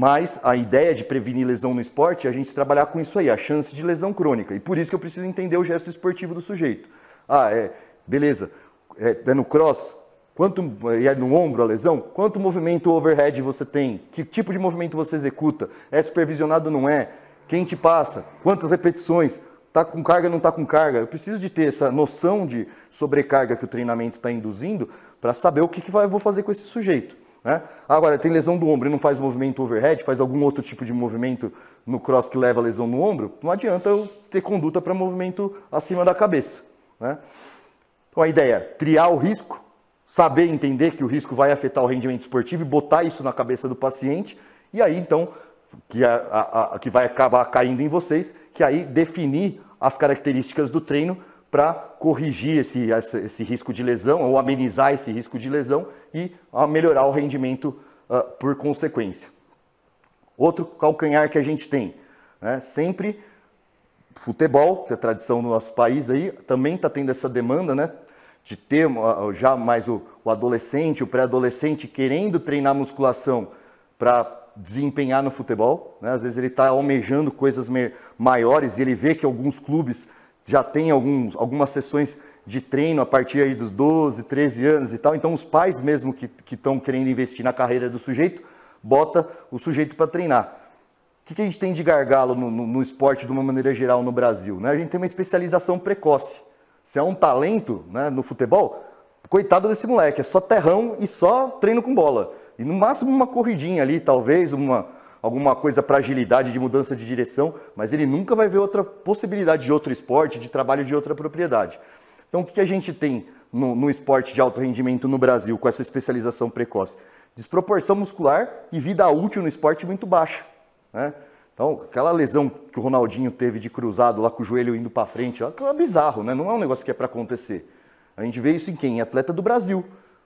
Mas a ideia de prevenir lesão no esporte é a gente trabalhar com isso aí, a chance de lesão crônica. E por isso que eu preciso entender o gesto esportivo do sujeito. Ah, é, beleza, é, é no cross, quanto é, é no ombro a lesão, quanto movimento overhead você tem, que tipo de movimento você executa, é supervisionado ou não é, quem te passa, quantas repetições, tá com carga ou não tá com carga. Eu preciso de ter essa noção de sobrecarga que o treinamento está induzindo para saber o que, que vou fazer com esse sujeito. Né? Agora, tem lesão do ombro e não faz movimento overhead, faz algum outro tipo de movimento no cross que leva a lesão no ombro, não adianta eu ter conduta para movimento acima da cabeça. Né? Então a ideia é triar o risco, saber entender que o risco vai afetar o rendimento esportivo e botar isso na cabeça do paciente, e aí então, que, a, a, a, que vai acabar caindo em vocês, que aí definir as características do treino para corrigir esse, esse, risco de lesão ou amenizar esse risco de lesão e ah, melhorar o rendimento uh, por consequência. Outro calcanhar que a gente tem, né? sempre futebol, que é tradição no nosso país aí, também está tendo essa demanda, né? De ter ah, já mais o, o adolescente, o pré-adolescente querendo treinar musculação para desempenhar no futebol. Né? Às vezes ele está almejando coisas maiores e ele vê que alguns clubes já tem alguns, algumas sessões de treino a partir dos 12, 13 anos e tal. Então, os pais mesmo que estão querendo investir na carreira do sujeito, bota o sujeito para treinar. O que, que a gente tem de gargalo no, no, no, esporte de uma maneira geral no Brasil? Né? A gente tem uma especialização precoce. Se é um talento né, no futebol, coitado desse moleque, é só terrão e só treino com bola. E no máximo uma corridinha ali, talvez, uma, alguma coisa para agilidade de mudança de direção, mas ele nunca vai ver outra possibilidade de outro esporte, de trabalho de outra propriedade. Então, o que a gente tem no, no esporte de alto rendimento no Brasil com essa especialização precoce? Desproporção muscular e vida útil no esporte muito baixa. Né? Então, aquela lesão que o Ronaldinho teve de cruzado lá com o joelho indo para frente, é bizarro, né? não é um negócio que é para acontecer. A gente vê isso em quem? Em atleta do Brasil.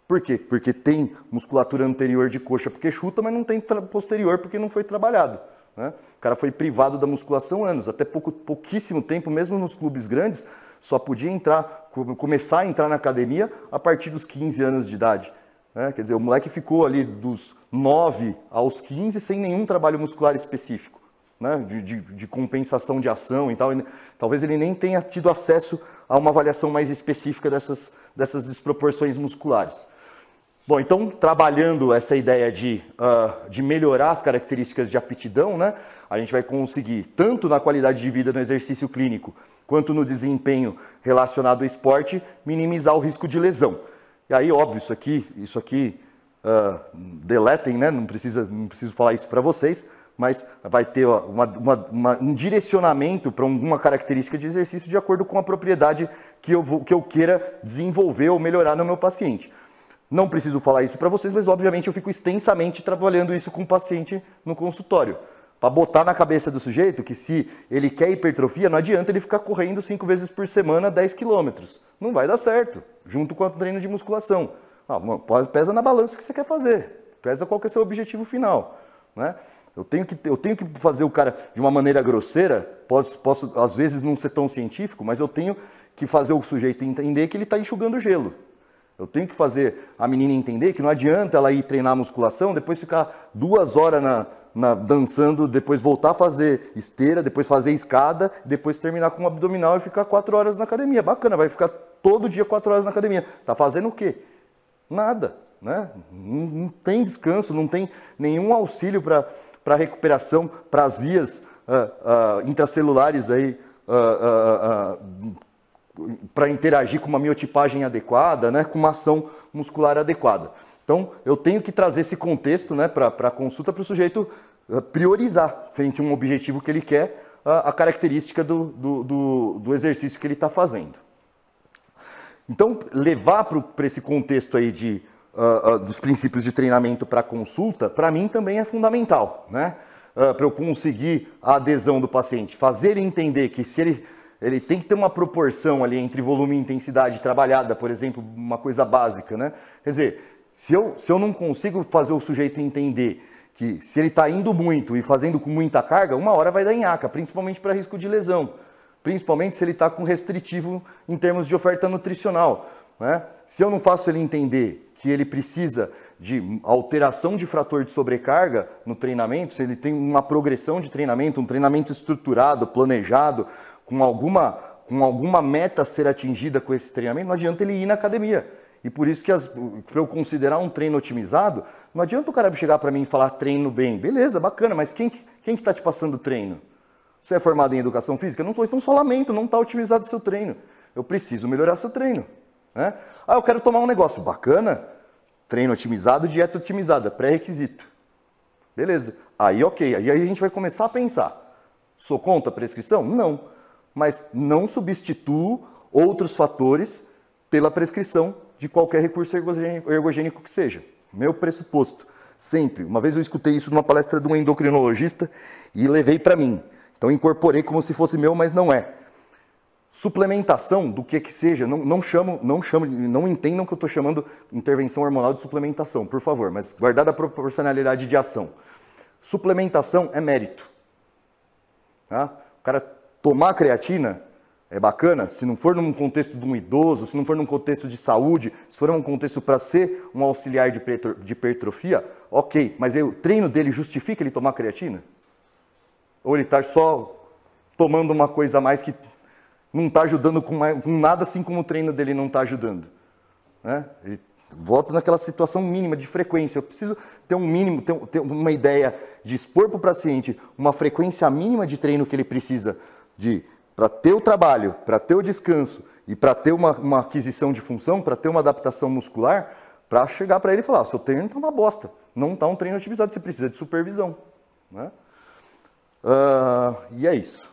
Por quê? Porque tem musculatura anterior de coxa porque chuta, mas não tem posterior porque não foi trabalhado. Né? O cara foi privado da musculação anos, até pouco, pouquíssimo tempo, mesmo nos clubes grandes, só podia entrar, começar a entrar na academia a partir dos 15 anos de idade. Né? Quer dizer, o moleque ficou ali dos 9 aos 15 sem nenhum trabalho muscular específico, né? de, de, de, compensação de ação e tal. Talvez ele nem tenha tido acesso a uma avaliação mais específica dessas, dessas desproporções musculares. Bom, então, trabalhando essa ideia de, uh, de melhorar as características de aptidão, né, a gente vai conseguir, tanto na qualidade de vida no exercício clínico, quanto no desempenho relacionado ao esporte, minimizar o risco de lesão. E aí, óbvio, isso aqui, isso aqui uh, deletem, né? não, precisa, não preciso falar isso para vocês, mas vai ter ó, uma, uma, uma, um direcionamento para alguma característica de exercício de acordo com a propriedade que eu, vou, que eu queira desenvolver ou melhorar no meu paciente. Não preciso falar isso para vocês, mas obviamente eu fico extensamente trabalhando isso com o paciente no consultório. Para botar na cabeça do sujeito que se ele quer hipertrofia, não adianta ele ficar correndo 5 vezes por semana 10 quilômetros. Não vai dar certo, junto com o treino de musculação. Ah, pesa na balança o que você quer fazer, pesa qual que é o seu objetivo final. Né? Eu, tenho que, eu tenho que fazer o cara de uma maneira grosseira, posso, posso às vezes não ser tão científico, mas eu tenho que fazer o sujeito entender que ele está enxugando gelo. Eu tenho que fazer a menina entender que não adianta ela ir treinar musculação, depois ficar duas horas na, na, dançando, depois voltar a fazer esteira, depois fazer escada, depois terminar com o abdominal e ficar quatro horas na academia. Bacana, vai ficar todo dia quatro horas na academia. Tá fazendo o quê? Nada, né? Não, não tem descanso, não tem nenhum auxílio para recuperação, para as vias uh, uh, intracelulares aí. Uh, para interagir com uma miotipagem adequada, né, com uma ação muscular adequada. Então, eu tenho que trazer esse contexto né, para a consulta para o sujeito eh, priorizar, frente a um objetivo que ele quer, a, a característica do, do, do, do exercício que ele está fazendo. Então, levar para esse contexto aí de, uh, uh, dos princípios de treinamento para consulta, para mim também é fundamental, né? Uh, ah, para eu conseguir a adesão do paciente, fazer ele entender que se ele ele tem que ter uma proporção ali entre volume e intensidade trabalhada, por exemplo, uma coisa básica, né? Quer dizer, se eu, se eu não consigo fazer o sujeito entender que se ele está indo muito e fazendo com muita carga, uma hora vai dar enhaca, principalmente para risco de lesão, principalmente se ele está com restritivo em termos de oferta nutricional. Né? Se eu não faço ele entender que ele precisa de alteração de frator de sobrecarga no treinamento, se ele tem uma progressão de treinamento, um treinamento estruturado, planejado, com alguma, com alguma meta a ser atingida com esse treinamento, não adianta ele ir na academia. E por isso que para eu considerar um treino otimizado, não adianta o cara chegar para mim e falar treino bem. Beleza, bacana, mas quem, quem que tá te passando o treino? Você é formado em educação física? Não sou, então só lamento, não está otimizado o seu treino. Eu preciso melhorar seu treino. Né? Ah, eu quero tomar um negócio bacana, treino otimizado, dieta otimizada, pré-requisito. Beleza. Aí ok, aí a gente vai começar a pensar. Sou contra a prescrição? Não mas não substituo outros fatores pela prescrição de qualquer recurso ergogênico que seja. Meu pressuposto, sempre. Uma vez eu escutei isso numa palestra de um endocrinologista e levei para mim. Então incorporei como se fosse meu, mas não é. Suplementação do que que seja, não, não chamo, não chamo, não entendam que eu estou chamando intervenção hormonal de suplementação, por favor, mas guardada a proporcionalidade de ação. Suplementação é mérito. Tá? O cara tomar creatina é bacana, se não for num contexto de um idoso, se não for num contexto de saúde, se for num contexto para ser um auxiliar de hipertrofia, ok, mas aí, o treino dele justifica ele tomar creatina? Ou ele está só tomando uma coisa a mais que não está ajudando com, mais, com, nada, assim como o treino dele não está ajudando? Né? Ele volta naquela situação mínima de frequência. Eu preciso ter um mínimo, ter, ter uma ideia de expor para o paciente uma frequência mínima de treino que ele precisa de para ter o trabalho, para ter o descanso e para ter uma, uma, aquisição de função, para ter uma adaptação muscular, para chegar para ele e falar: ah, seu treino está uma bosta, não está um treino otimizado, você precisa de supervisão. Né? Uh, e é isso.